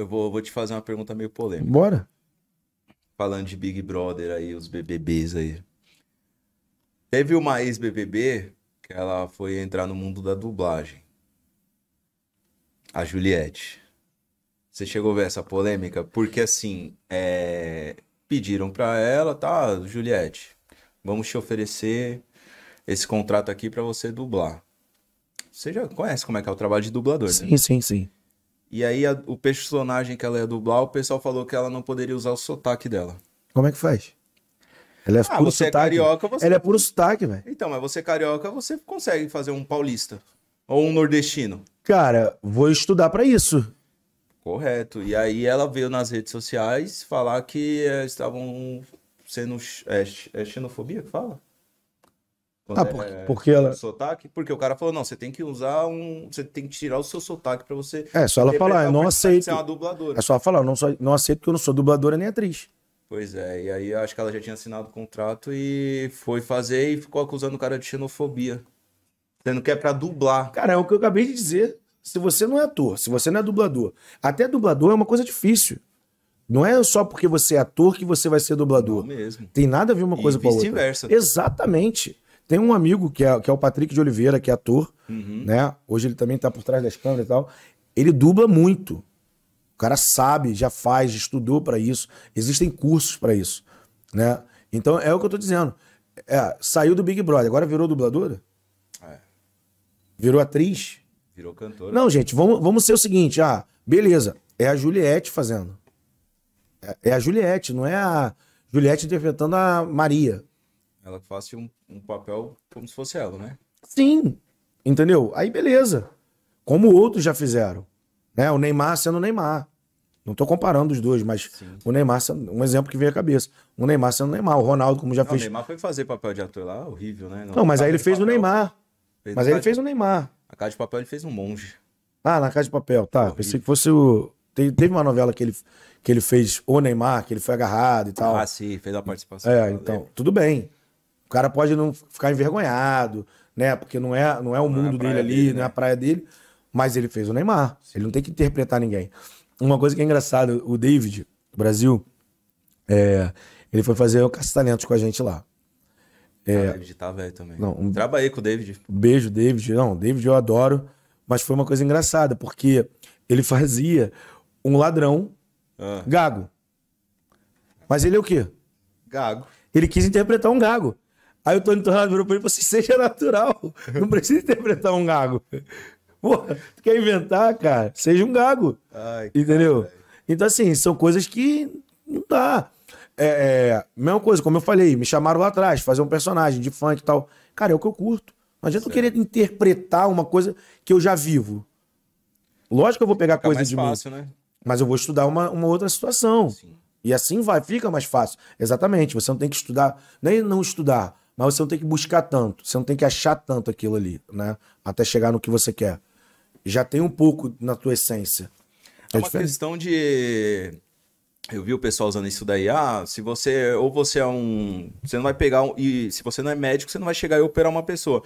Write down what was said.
eu vou, vou te fazer uma pergunta meio polêmica. Bora. Falando de Big Brother aí, os BBBs aí. Teve uma ex-BBB que ela foi entrar no mundo da dublagem. A Juliette. Você chegou a ver essa polêmica? Porque assim, é... pediram pra ela, tá, Juliette, vamos te oferecer esse contrato aqui para você dublar. Você já conhece como é que é o trabalho de dublador, sim, né? Sim, sim, sim. E aí a, o personagem que ela ia dublar, o pessoal falou que ela não poderia usar o sotaque dela. Como é que faz? Ela é ah, puro você é sotaque. é carioca, você... Ela é puro sotaque, velho. Então, mas você é carioca, você consegue fazer um paulista ou um nordestino. Cara, vou estudar para isso. Correto. E aí ela veio nas redes sociais falar que é, estavam sendo é, é xenofobia que fala? Ah, é, por, é, porque ela. Sotaque, porque o cara falou: não, você tem que usar um. Você tem que tirar o seu sotaque pra você. É, só ela falar, eu não aceito. Ser é uma dubladora. É só ela falar, eu não, sou, não aceito que eu não sou dubladora nem atriz. Pois é, e aí acho que ela já tinha assinado o contrato e foi fazer e ficou acusando o cara de xenofobia. Sendo que é pra dublar. Cara, é o que eu acabei de dizer. Se você não é ator, se você não é dublador. Até dublador é uma coisa difícil. Não é só porque você é ator que você vai ser dublador. Não mesmo. Tem nada a ver uma e coisa com a outra. Vice-versa. Né? Exatamente. Tem um amigo que é, que é o Patrick de Oliveira, que é ator, uhum. né? Hoje ele também tá por trás das câmeras e tal. Ele dubla muito. O cara sabe, já faz, estudou para isso. Existem cursos para isso, né? Então é o que eu tô dizendo. É, saiu do Big Brother, agora virou dubladora? É. Virou atriz? Virou cantora. Não, gente, vamos, vamos ser o seguinte, ah, beleza, é a Juliette fazendo. É, é a Juliette, não é a Juliette interpretando a Maria. Ela faça um, um papel como se fosse ela, né? Sim, entendeu? Aí beleza. Como outros já fizeram. Né? O Neymar sendo o Neymar. Não estou comparando os dois, mas Sim. o Neymar, um exemplo que veio à cabeça. O Neymar sendo o Neymar, o Ronaldo, como já não, fez. O Neymar foi fazer papel de ator lá, horrível, né? Não, não mas aí ele fez papel. o Neymar. Fez mas aí ele fez de... o Neymar. Na Casa de Papel ele fez um monge. Ah, na Casa de Papel, tá. Horrível. Pensei que fosse o. Teve uma novela que ele, que ele fez o Neymar, que ele foi agarrado e tal. Ah, sim, fez a participação. É, então, tudo bem. O cara pode não ficar envergonhado, né? Porque não é, não é o não é mundo é dele ali, dele, né? não é né? a praia dele. Mas ele fez o Neymar. Sim. Ele não tem que interpretar ninguém. Uma coisa que é engraçada, o David, do Brasil, é, ele foi fazer o Talentos com a gente lá. Ah, é, ah, o David tá velho também. Não, um, Trabalhei com o David. Beijo, David. Não, David eu adoro. Mas foi uma coisa engraçada, porque ele fazia um ladrão ah. gago. Mas ele é o quê? Gago. Ele quis interpretar um gago. Aí o Tony Tornado virou pra ele e falou assim: seja natural, não precisa interpretar um gago. Porra, tu quer inventar, cara? Seja um gago. Ai, entendeu? Cara. Então, assim, são coisas que não dá. É, é, mesma coisa, como eu falei, me chamaram lá atrás, fazer um personagem de funk e tal. Cara, é o que eu curto. Não adianta eu querer interpretar uma coisa que eu já vivo. Lógico que eu vou pegar Fica coisa de fácil, né? mas eu vou estudar uma, uma outra situação. Sim. E assim vai, fica mais fácil. Exatamente, você não tem que estudar, nem não estudar. Mas você não tem que buscar tanto, você não tem que achar tanto aquilo ali, né? Até chegar no que você quer. Já tem um pouco na tua essência. É, é uma diferente? questão de. Eu vi o pessoal usando isso daí. Ah, se você. Ou você é um. Você não vai pegar um. E se você não é médico, você não vai chegar e operar uma pessoa.